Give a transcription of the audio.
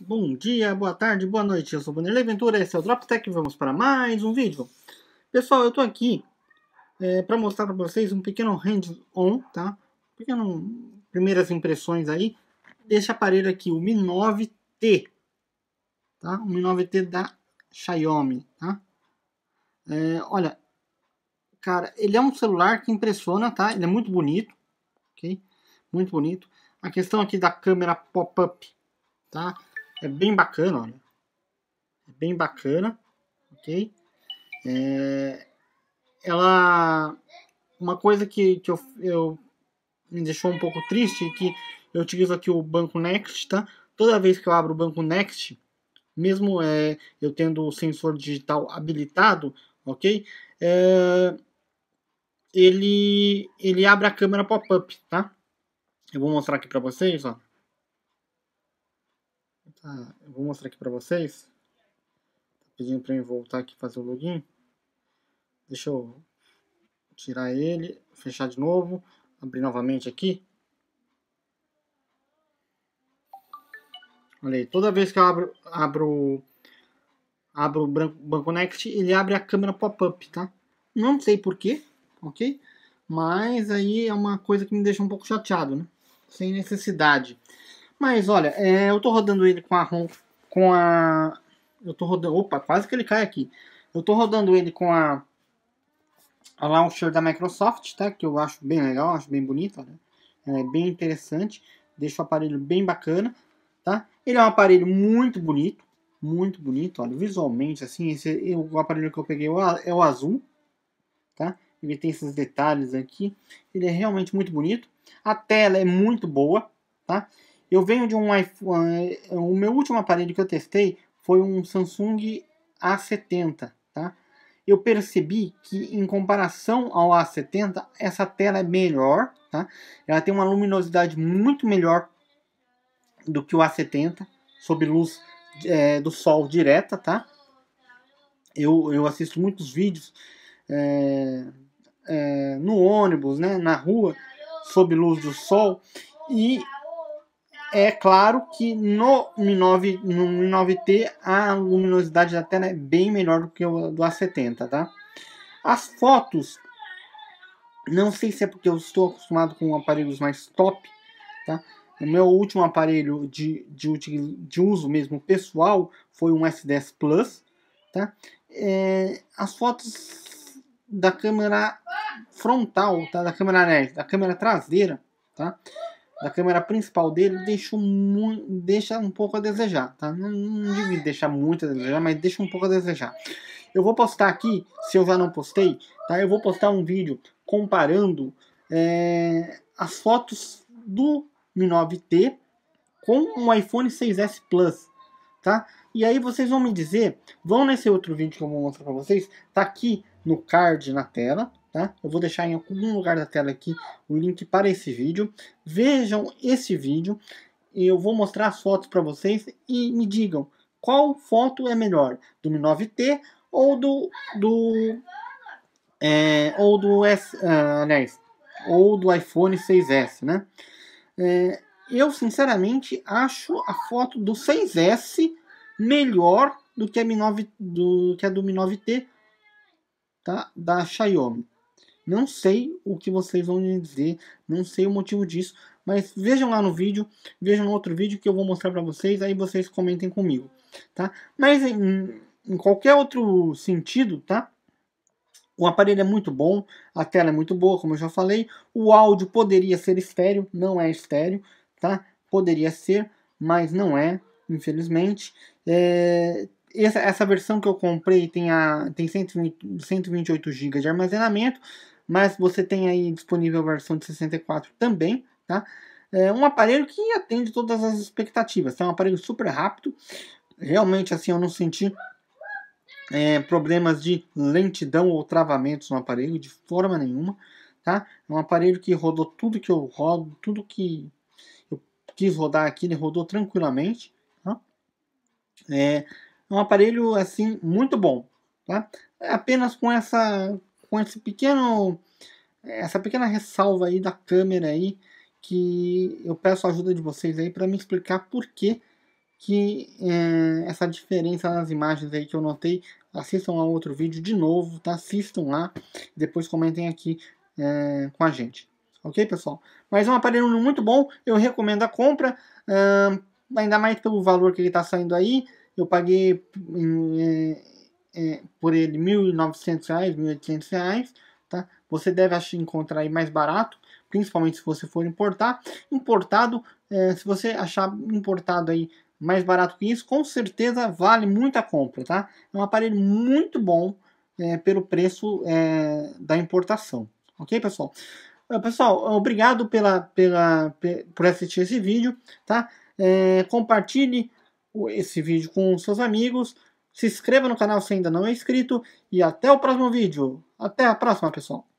Bom dia, boa tarde, boa noite, eu sou o Vanderlei Ventura, esse é o Droptech e vamos para mais um vídeo. Pessoal, eu estou aqui é, para mostrar para vocês um pequeno hands-on, tá? Pequeno, primeiras impressões aí, desse aparelho aqui, o Mi 9T, tá? O Mi 9T da Xiaomi, tá? É, olha, cara, ele é um celular que impressiona, tá? Ele é muito bonito, ok? Muito bonito. A questão aqui da câmera pop-up, tá? É bem bacana, olha. É bem bacana, ok? É, ela... Uma coisa que, que eu, eu me deixou um pouco triste é que eu utilizo aqui o banco Next, tá? Toda vez que eu abro o banco Next, mesmo é, eu tendo o sensor digital habilitado, ok? É, ele, ele abre a câmera pop-up, tá? Eu vou mostrar aqui para vocês, ó essa, ah, eu vou mostrar aqui para vocês. Tá pedindo para eu voltar aqui fazer o login. Deixa eu tirar ele, fechar de novo, abrir novamente aqui. Olha aí, toda vez que eu abro, abro, abro o Banco Next, ele abre a câmera pop-up, tá? Não sei porquê, ok? Mas aí é uma coisa que me deixa um pouco chateado, né? Sem necessidade. Mas olha, é, eu tô rodando ele com a ROM, com a... Eu tô rodando... Opa, quase que ele cai aqui. Eu tô rodando ele com a, a launcher da Microsoft, tá? Que eu acho bem legal, acho bem bonita, né? Ela é bem interessante, deixa o aparelho bem bacana, tá? Ele é um aparelho muito bonito, muito bonito, olha, visualmente, assim, esse, o aparelho que eu peguei é, é o azul, tá? Ele tem esses detalhes aqui, ele é realmente muito bonito. A tela é muito boa, tá? Eu venho de um iPhone. Eh, o meu último aparelho que eu testei foi um Samsung A70, tá? Eu percebi que em comparação ao A70, essa tela é melhor, tá? Ela tem uma luminosidade muito melhor do que o A70, sob luz é, do sol direta, tá? Eu, eu assisto muitos vídeos é, é, no ônibus, né, na rua, sob luz do sol, e é claro que no Mi 9, no Mi 9T a luminosidade da tela é né, bem melhor do que o do A70, tá? As fotos, não sei se é porque eu estou acostumado com aparelhos mais top, tá? O meu último aparelho de, de, de uso mesmo pessoal foi um S10 Plus, tá? É, as fotos da câmera frontal, tá? Da câmera né, da câmera traseira, tá? da câmera principal dele deixou deixa um pouco a desejar, tá? Não, não digo deixar muito a desejar, mas deixa um pouco a desejar. Eu vou postar aqui, se eu já não postei, tá? Eu vou postar um vídeo comparando é, as fotos do Mi 9T com o um iPhone 6S Plus, tá? E aí vocês vão me dizer, vão nesse outro vídeo que eu vou mostrar para vocês, tá aqui no card na tela, tá? Eu vou deixar em algum lugar da tela aqui o link para esse vídeo. Vejam esse vídeo, eu vou mostrar as fotos para vocês e me digam qual foto é melhor, do Mi 9T ou do, do é, ou do S, uh, aliás, ou do iPhone 6S, né? É, eu sinceramente acho a foto do 6S melhor do que a Mi 9 do que a do Mi 9T, tá? Da Xiaomi. Não sei o que vocês vão dizer, não sei o motivo disso, mas vejam lá no vídeo, vejam no outro vídeo que eu vou mostrar para vocês, aí vocês comentem comigo, tá? Mas em, em qualquer outro sentido, tá? O aparelho é muito bom, a tela é muito boa, como eu já falei. O áudio poderia ser estéreo, não é estéreo, tá? Poderia ser, mas não é, infelizmente. É, essa, essa versão que eu comprei tem, a, tem 120, 128 GB de armazenamento, mas você tem aí disponível a versão de 64 também, tá? É um aparelho que atende todas as expectativas, tá? É um aparelho super rápido, realmente assim eu não senti é, problemas de lentidão ou travamentos no aparelho de forma nenhuma, tá? É um aparelho que rodou tudo que eu rodo, tudo que eu quis rodar aqui, ele rodou tranquilamente, tá? É, é um aparelho assim muito bom, tá? É apenas com essa com esse pequeno essa pequena ressalva aí da câmera aí que eu peço a ajuda de vocês aí para me explicar por que que é, essa diferença nas imagens aí que eu notei assistam a outro vídeo de novo tá assistam lá depois comentem aqui é, com a gente ok pessoal mas é um aparelho muito bom eu recomendo a compra é, ainda mais pelo valor que ele está saindo aí eu paguei hum, eh, é, por ele R$ 1.900, R$ 1.800, tá? Você deve achar, encontrar aí mais barato, principalmente se você for importar. Importado, é, se você achar importado aí mais barato que isso, com certeza vale muito a compra, tá? É um aparelho muito bom é, pelo preço é, da importação, ok, pessoal? Pessoal, obrigado pela, pela, por assistir esse vídeo, tá? É, compartilhe esse vídeo com seus amigos, se inscreva no canal se ainda não é inscrito e até o próximo vídeo. Até a próxima, pessoal!